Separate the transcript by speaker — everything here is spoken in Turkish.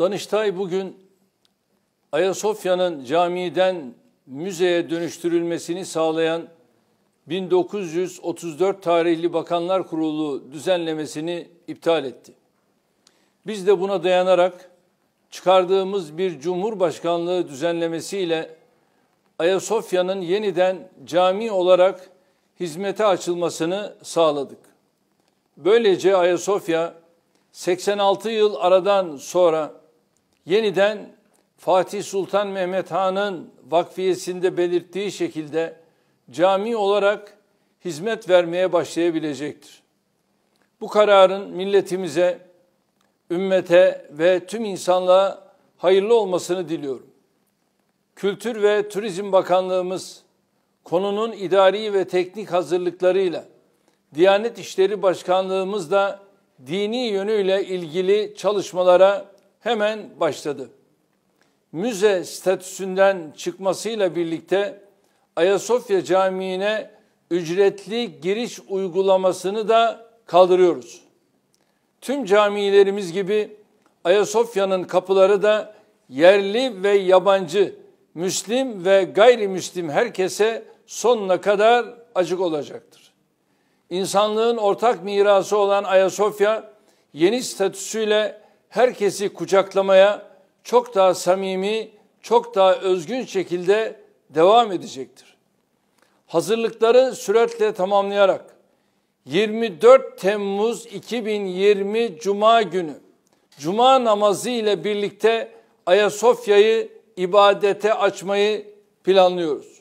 Speaker 1: Danıştay bugün Ayasofya'nın camiden müzeye dönüştürülmesini sağlayan 1934 tarihli Bakanlar Kurulu düzenlemesini iptal etti. Biz de buna dayanarak çıkardığımız bir Cumhurbaşkanlığı düzenlemesiyle Ayasofya'nın yeniden cami olarak hizmete açılmasını sağladık. Böylece Ayasofya 86 yıl aradan sonra yeniden Fatih Sultan Mehmet Han'ın vakfiyesinde belirttiği şekilde cami olarak hizmet vermeye başlayabilecektir. Bu kararın milletimize, ümmete ve tüm insanlığa hayırlı olmasını diliyorum. Kültür ve Turizm Bakanlığımız konunun idari ve teknik hazırlıklarıyla Diyanet İşleri Başkanlığımız da dini yönüyle ilgili çalışmalara hemen başladı. Müze statüsünden çıkmasıyla birlikte Ayasofya Camii'ne ücretli giriş uygulamasını da kaldırıyoruz. Tüm camilerimiz gibi Ayasofya'nın kapıları da yerli ve yabancı, Müslim ve gayrimüslim herkese sonuna kadar açık olacaktır. İnsanlığın ortak mirası olan Ayasofya yeni statüsüyle herkesi kucaklamaya çok daha samimi, çok daha özgün şekilde devam edecektir. Hazırlıkları süratle tamamlayarak 24 Temmuz 2020 Cuma günü Cuma namazı ile birlikte Ayasofya'yı ibadete açmayı planlıyoruz.